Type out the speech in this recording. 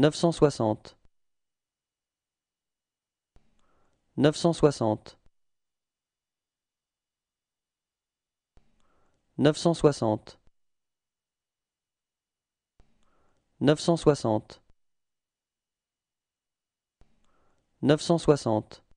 960 960 960 960 960